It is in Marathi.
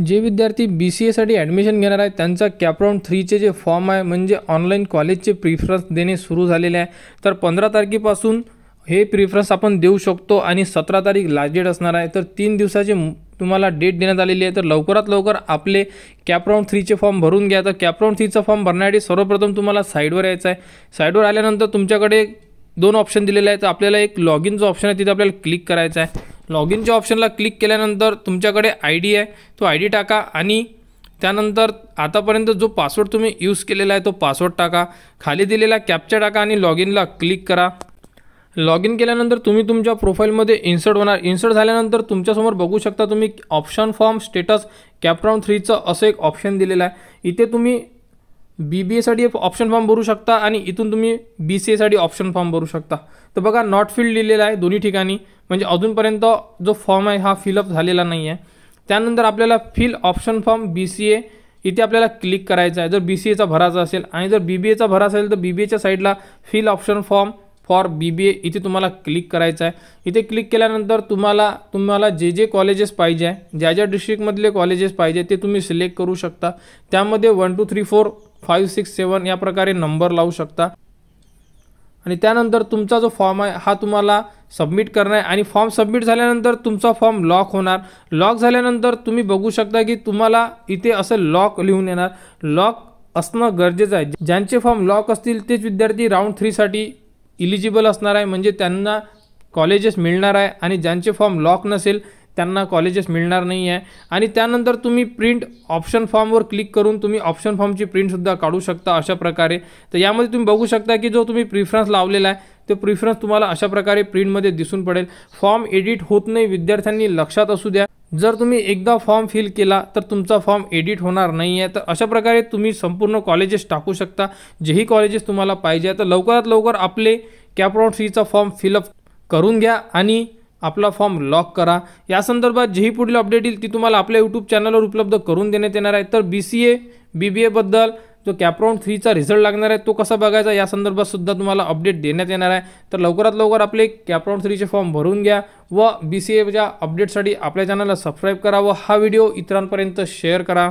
जे विद्यार्थी बी सी एसाठी ॲडमिशन घेणार आहेत त्यांचा कॅपराऊंड थ्रीचे जे फॉर्म आहे म्हणजे ऑनलाईन कॉलेजचे प्रिफरन्स देणे सुरू झालेले आहे तर पंधरा तारखेपासून हे प्रिफरन्स आपण देऊ शकतो आणि सतरा तारीख लास्ट डेट असणार आहे तर तीन दिवसाचे तुम्हाला डेट देण्यात आलेली आहे तर लवकरात लवकर आपले कॅपराउंड थ्रीचे फॉर्म भरून घ्या तर कॅपराऊंड थ्रीचा फॉर्म भरण्यासाठी सर्वप्रथम तुम्हाला साईडवर यायचं आहे साईडवर आल्यानंतर तुमच्याकडे दोन ऑप्शन दिलेले आहे तर आपल्याला एक लॉग इनचं ऑप्शन आहे तिथे आपल्याला क्लिक करायचं आहे लॉग इनच्या ऑप्शनला क्लिक केल्यानंतर तुमच्याकडे आय डी आहे तो आय डी टाका आणि त्यानंतर आतापर्यंत जो पासवर्ड तुम्ही यूज केलेला आहे तो पासवर्ड टाका खाली दिलेला कॅप्चा टाका आणि लॉग इनला क्लिक करा लॉग इन केल्यानंतर तुम्ही तुमच्या प्रोफाईलमध्ये इन्सर्ट होणार इन्सर्ट झाल्यानंतर तुमच्यासमोर बघू शकता तुम्ही ऑप्शन फॉर्म स्टेटस कॅपराऊंड थ्रीचं असं एक ऑप्शन दिलेलं आहे इथे तुम्ही बी बी एसाठी ऑप्शन फॉर्म भरू शकता आणि इथून तुम्ही बी सी एसाठी ऑप्शन फॉर्म भरू शकता तर बघा नॉट फील्ड लिहिलेला आहे दोन्ही ठिकाणी म्हणजे अजूनपर्यंत जो फॉर्म आहे हा फिलअप झालेला नाही आहे त्यानंतर आपल्याला fill option form B C A इथे आपल्याला क्लिक करायचं आहे जर बी सी एचा भराचा असेल आणि जर बी बी एचा भरा असेल तर बी बी एच्या साईडला fill option form for B B A इथे तुम्हाला क्लिक करायचं आहे इथे क्लिक केल्यानंतर तुम्हाला तुम्हाला जे जे कॉलेजेस पाहिजे आहे ज्या ज्या डिस्ट्रिक्टमधले कॉलेजेस पाहिजे ते तुम्ही सिलेक्ट करू शकता त्यामध्ये one two three four five six seven या प्रकारे नंबर लावू शकता आणि त्यानंतर तुमचा जो फॉर्म आहे हा तुम्हाला सबमिट करणार आहे आणि फॉर्म सबमिट झाल्यानंतर तुमचा फॉर्म लॉक होणार लॉक झाल्यानंतर तुम्ही बघू शकता की तुम्हाला इथे असं लॉक लिहून येणार लॉक असणं गरजेचं आहे ज्यांचे फॉर्म लॉक असतील तेच विद्यार्थी राऊंड थ्रीसाठी इलिजिबल असणार आहे म्हणजे त्यांना कॉलेजेस मिळणार आहे आणि ज्यांचे फॉर्म लॉक नसेल त्यांना कॉलेजेस मिळणार नाही आहे आणि त्यानंतर तुम्ही प्रिंट ऑप्शन फॉर्मवर क्लिक करून तुम्ही ऑप्शन फॉर्मची प्रिंटसुद्धा काढू शकता अशा प्रकारे तर यामध्ये तुम्ही बघू शकता की जो तुम्ही प्रिफरन्स लावलेला आहे तो प्रिफरन्स तुम्हाला अशा प्रकारे प्रिंटमध्ये दिसून पडेल फॉर्म एडिट होत नाही विद्यार्थ्यांनी लक्षात असू द्या जर तुम्ही एकदा फॉर्म फिल केला तर तुमचा फॉर्म एडिट होणार नाही आहे तर अशा प्रकारे तुम्ही संपूर्ण कॉलेजेस टाकू शकता जेही कॉलेजेस तुम्हाला पाहिजे तर लवकरात लवकर आपले कॅप्रॉन सीचा फॉर्म फिलअप करून घ्या आणि अपना फॉर्म लॉक करा या संदर्भात जी पुढील अपडेट ती तुम्हारा अपने यूट्यूब चॅनलवर उपलब्ध करून देण्यात येणार आहे बी सी ए बी बी एबद्दल जो कैप्राउंड थ्री का रिजल्ट लगना है तो कसा बघायचा या अपडेट देना है तो तर लवकरात लवकर आपले कॅपराऊंड थ्रीचे फॉर्म भरून घ्या व बी सी एपडेट्स अपने चैनल सब्सक्राइब करा व हा व्हिडिओ इतरांपर्यंत शेयर करा